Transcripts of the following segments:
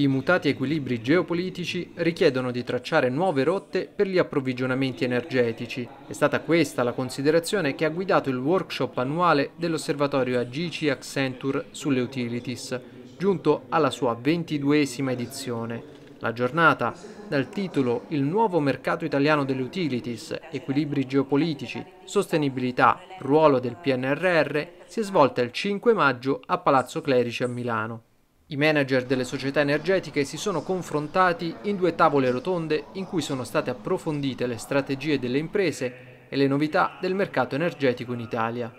I mutati equilibri geopolitici richiedono di tracciare nuove rotte per gli approvvigionamenti energetici. È stata questa la considerazione che ha guidato il workshop annuale dell'osservatorio Agici Accenture sulle utilities, giunto alla sua ventiduesima edizione. La giornata, dal titolo Il nuovo mercato italiano delle utilities, equilibri geopolitici, sostenibilità, ruolo del PNRR, si è svolta il 5 maggio a Palazzo Clerici a Milano. I manager delle società energetiche si sono confrontati in due tavole rotonde in cui sono state approfondite le strategie delle imprese e le novità del mercato energetico in Italia.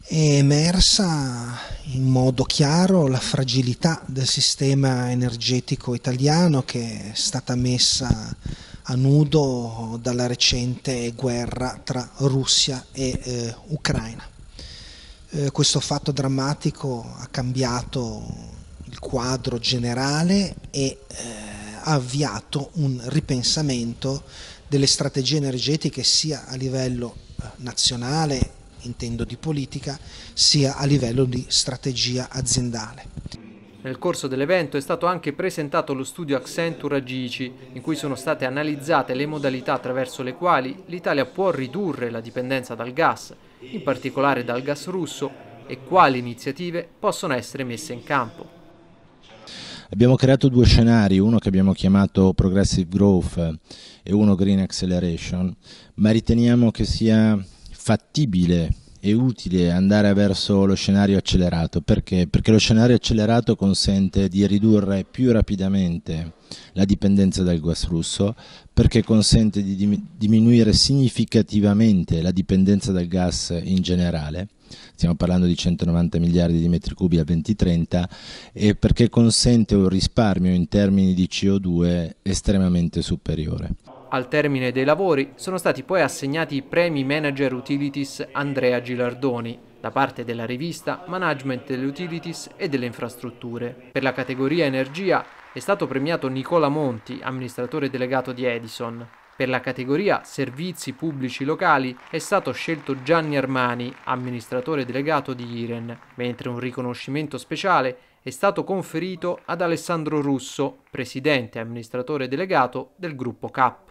È emersa in modo chiaro la fragilità del sistema energetico italiano che è stata messa a nudo dalla recente guerra tra Russia e eh, Ucraina. Eh, questo fatto drammatico ha cambiato il quadro generale e eh, ha avviato un ripensamento delle strategie energetiche sia a livello eh, nazionale, intendo di politica, sia a livello di strategia aziendale. Nel corso dell'evento è stato anche presentato lo studio Accenture Agici, in cui sono state analizzate le modalità attraverso le quali l'Italia può ridurre la dipendenza dal gas, in particolare dal gas russo, e quali iniziative possono essere messe in campo. Abbiamo creato due scenari, uno che abbiamo chiamato Progressive Growth eh, e uno Green Acceleration, ma riteniamo che sia fattibile e utile andare verso lo scenario accelerato perché? Perché lo scenario accelerato consente di ridurre più rapidamente la dipendenza dal gas russo, perché consente di diminuire significativamente la dipendenza dal gas in generale stiamo parlando di 190 miliardi di metri cubi al 2030, e perché consente un risparmio in termini di CO2 estremamente superiore. Al termine dei lavori sono stati poi assegnati i premi Manager Utilities Andrea Gilardoni, da parte della rivista Management delle Utilities e delle Infrastrutture. Per la categoria Energia è stato premiato Nicola Monti, amministratore delegato di Edison. Per la categoria Servizi pubblici locali è stato scelto Gianni Armani, amministratore delegato di Iren, mentre un riconoscimento speciale è stato conferito ad Alessandro Russo, presidente e amministratore delegato del gruppo CAP.